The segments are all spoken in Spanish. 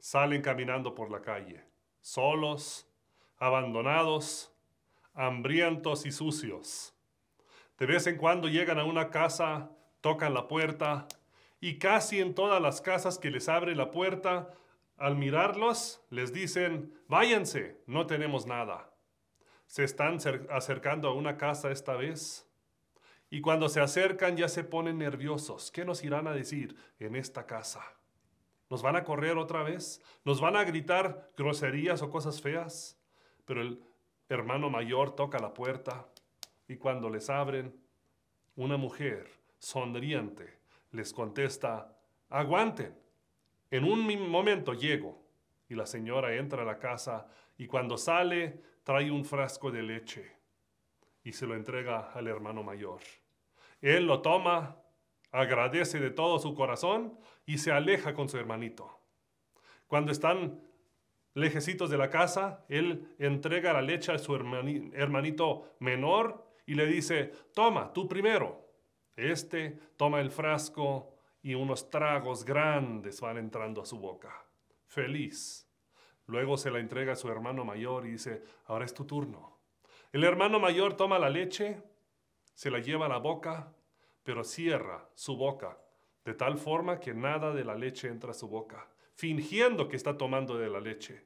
salen caminando por la calle, solos, abandonados, hambrientos y sucios. De vez en cuando llegan a una casa, tocan la puerta y casi en todas las casas que les abre la puerta, al mirarlos, les dicen, váyanse, no tenemos nada. Se están acercando a una casa esta vez. Y cuando se acercan ya se ponen nerviosos. ¿Qué nos irán a decir en esta casa? Nos van a correr otra vez, nos van a gritar groserías o cosas feas, pero el hermano mayor toca la puerta y cuando les abren, una mujer sonriente les contesta, aguanten, en un momento llego. Y la señora entra a la casa y cuando sale trae un frasco de leche y se lo entrega al hermano mayor. Él lo toma agradece de todo su corazón y se aleja con su hermanito. Cuando están lejecitos de la casa, él entrega la leche a su hermanito menor y le dice, toma, tú primero. Este toma el frasco y unos tragos grandes van entrando a su boca. Feliz. Luego se la entrega a su hermano mayor y dice, ahora es tu turno. El hermano mayor toma la leche, se la lleva a la boca pero cierra su boca, de tal forma que nada de la leche entra a su boca, fingiendo que está tomando de la leche.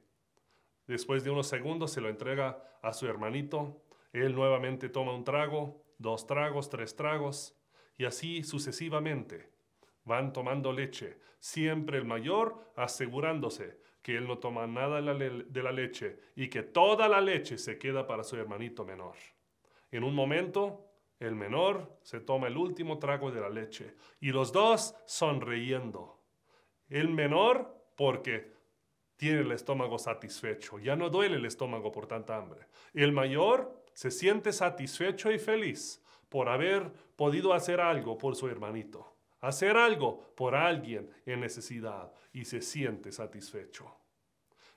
Después de unos segundos se lo entrega a su hermanito, él nuevamente toma un trago, dos tragos, tres tragos, y así sucesivamente. Van tomando leche, siempre el mayor asegurándose que él no toma nada de la leche y que toda la leche se queda para su hermanito menor. En un momento el menor se toma el último trago de la leche y los dos sonriendo. El menor porque tiene el estómago satisfecho, ya no duele el estómago por tanta hambre. El mayor se siente satisfecho y feliz por haber podido hacer algo por su hermanito, hacer algo por alguien en necesidad y se siente satisfecho.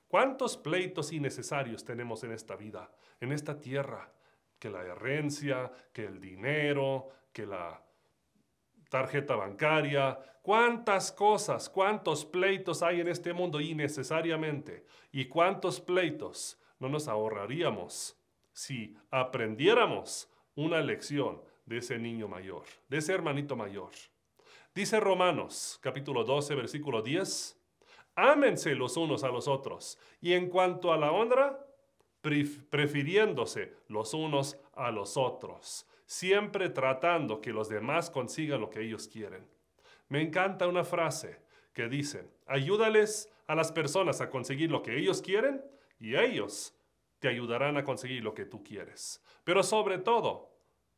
¿Cuántos pleitos innecesarios tenemos en esta vida, en esta tierra, que la herencia, que el dinero, que la tarjeta bancaria, cuántas cosas, cuántos pleitos hay en este mundo innecesariamente y cuántos pleitos no nos ahorraríamos si aprendiéramos una lección de ese niño mayor, de ese hermanito mayor. Dice Romanos capítulo 12 versículo 10, ámense los unos a los otros y en cuanto a la honra, prefiriéndose los unos a los otros, siempre tratando que los demás consigan lo que ellos quieren. Me encanta una frase que dice, ayúdales a las personas a conseguir lo que ellos quieren y ellos te ayudarán a conseguir lo que tú quieres. Pero sobre todo,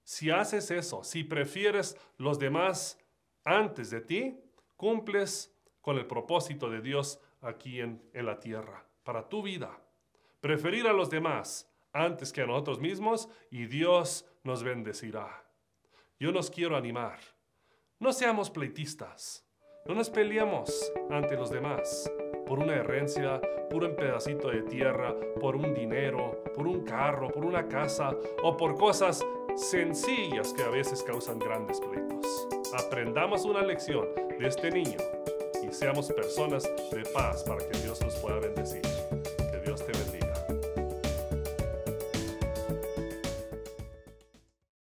si haces eso, si prefieres los demás antes de ti, cumples con el propósito de Dios aquí en la tierra, para tu vida preferir a los demás antes que a nosotros mismos y Dios nos bendecirá. Yo nos quiero animar. No seamos pleitistas. No nos peleemos ante los demás por una herencia, por un pedacito de tierra, por un dinero, por un carro, por una casa o por cosas sencillas que a veces causan grandes pleitos. Aprendamos una lección de este niño y seamos personas de paz para que Dios nos pueda bendecir. Que Dios te bendiga.